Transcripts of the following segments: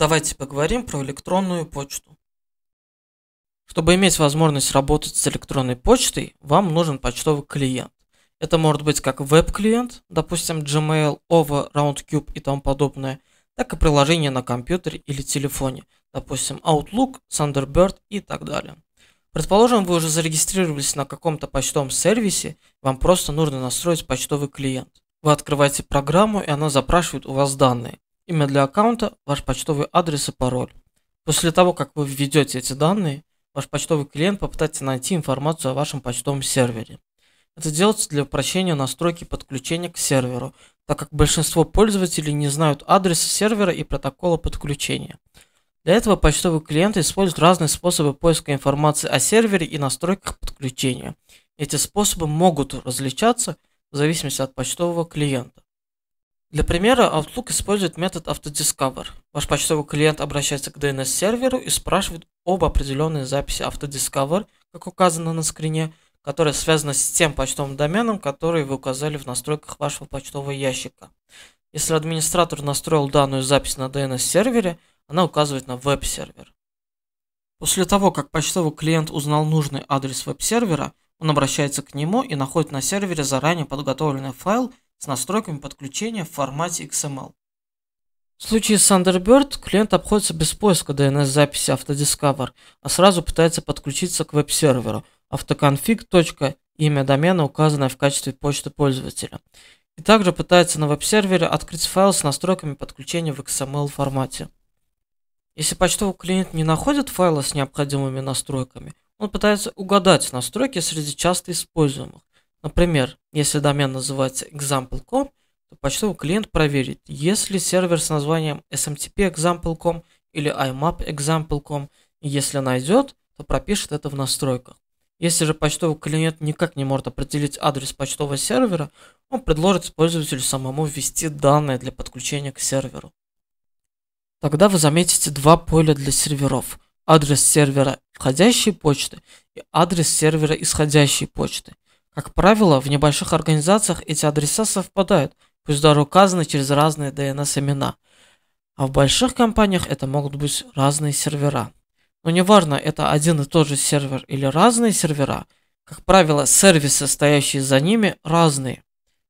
Давайте поговорим про электронную почту. Чтобы иметь возможность работать с электронной почтой, вам нужен почтовый клиент. Это может быть как веб-клиент, допустим Gmail, OVA, RoundCube и тому подобное, так и приложение на компьютере или телефоне, допустим Outlook, Thunderbird и так далее. Предположим, вы уже зарегистрировались на каком-то почтовом сервисе, вам просто нужно настроить почтовый клиент. Вы открываете программу, и она запрашивает у вас данные имя для аккаунта, ваш почтовый адрес и пароль. После того, как вы введете эти данные, ваш почтовый клиент попытается найти информацию о вашем почтовом сервере. Это делается для упрощения настройки подключения к серверу, так как большинство пользователей не знают адреса сервера и протокола подключения. Для этого почтовые клиенты используют разные способы поиска информации о сервере и настройках подключения. Эти способы могут различаться в зависимости от почтового клиента. Для примера, Outlook использует метод AutoDiscover. Ваш почтовый клиент обращается к DNS-серверу и спрашивает об определенной записи AutoDiscover, как указано на скрине, которая связана с тем почтовым доменом, который вы указали в настройках вашего почтового ящика. Если администратор настроил данную запись на DNS-сервере, она указывает на веб-сервер. После того, как почтовый клиент узнал нужный адрес веб-сервера, он обращается к нему и находит на сервере заранее подготовленный файл с настройками подключения в формате XML. В случае с Thunderbird клиент обходится без поиска DNS-записи Autodiscover, а сразу пытается подключиться к веб-серверу autoconfig. Имя домена указанное в качестве почты пользователя. И также пытается на веб-сервере открыть файл с настройками подключения в XML формате. Если почтовый клиент не находит файла с необходимыми настройками, он пытается угадать настройки среди часто используемых Например, если домен называется example.com, то почтовый клиент проверит, если сервер с названием smtp example.com или imap example.com, если найдет, то пропишет это в настройках. Если же почтовый клиент никак не может определить адрес почтового сервера, он предложит пользователю самому ввести данные для подключения к серверу. Тогда вы заметите два поля для серверов. Адрес сервера входящей почты и адрес сервера исходящей почты – как правило, в небольших организациях эти адреса совпадают, пусть даже указаны через разные DNS-имена. А в больших компаниях это могут быть разные сервера. Но неважно, это один и тот же сервер или разные сервера, как правило, сервисы, стоящие за ними, разные.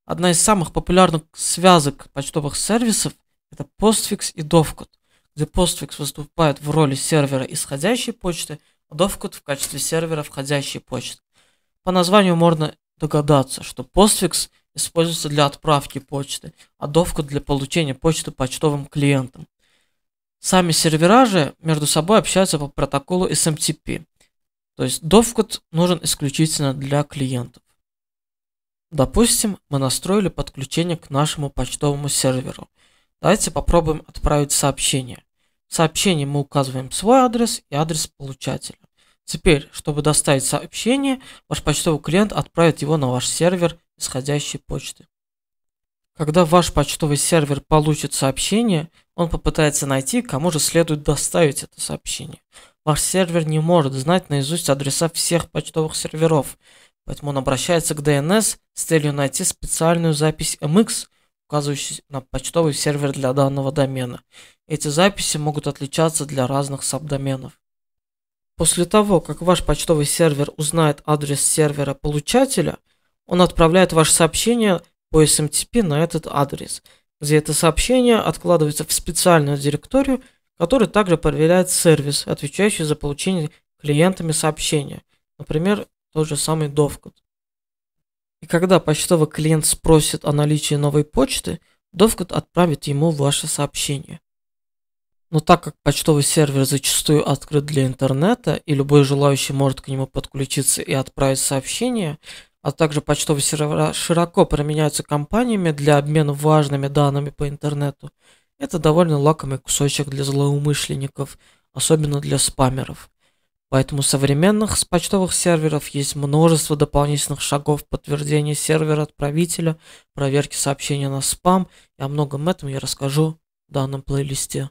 Одна из самых популярных связок почтовых сервисов – это Postfix и Dovecot, где Postfix выступает в роли сервера исходящей почты, а Dovecot в качестве сервера входящей почты. По названию можно догадаться, что постфикс используется для отправки почты, а довка для получения почты почтовым клиентам. Сами сервера же между собой общаются по протоколу SMTP. То есть довкод нужен исключительно для клиентов. Допустим, мы настроили подключение к нашему почтовому серверу. Давайте попробуем отправить сообщение. В сообщении мы указываем свой адрес и адрес получателя. Теперь, чтобы доставить сообщение, ваш почтовый клиент отправит его на ваш сервер исходящей почты. Когда ваш почтовый сервер получит сообщение, он попытается найти, кому же следует доставить это сообщение. Ваш сервер не может знать наизусть адреса всех почтовых серверов, поэтому он обращается к DNS с целью найти специальную запись MX, указывающую на почтовый сервер для данного домена. Эти записи могут отличаться для разных сабдоменов. После того, как ваш почтовый сервер узнает адрес сервера получателя, он отправляет ваше сообщение по SMTP эм на этот адрес, где это сообщение откладывается в специальную директорию, которая также проверяет сервис, отвечающий за получение клиентами сообщения, например, тот же самый Довкод. И когда почтовый клиент спросит о наличии новой почты, Довкод отправит ему ваше сообщение. Но так как почтовый сервер зачастую открыт для интернета, и любой желающий может к нему подключиться и отправить сообщение, а также почтовые сервера широко применяются компаниями для обмена важными данными по интернету, это довольно лакомый кусочек для злоумышленников, особенно для спамеров. Поэтому современных с почтовых серверов есть множество дополнительных шагов подтверждения сервера отправителя, проверки сообщения на спам, и о многом этом я расскажу в данном плейлисте.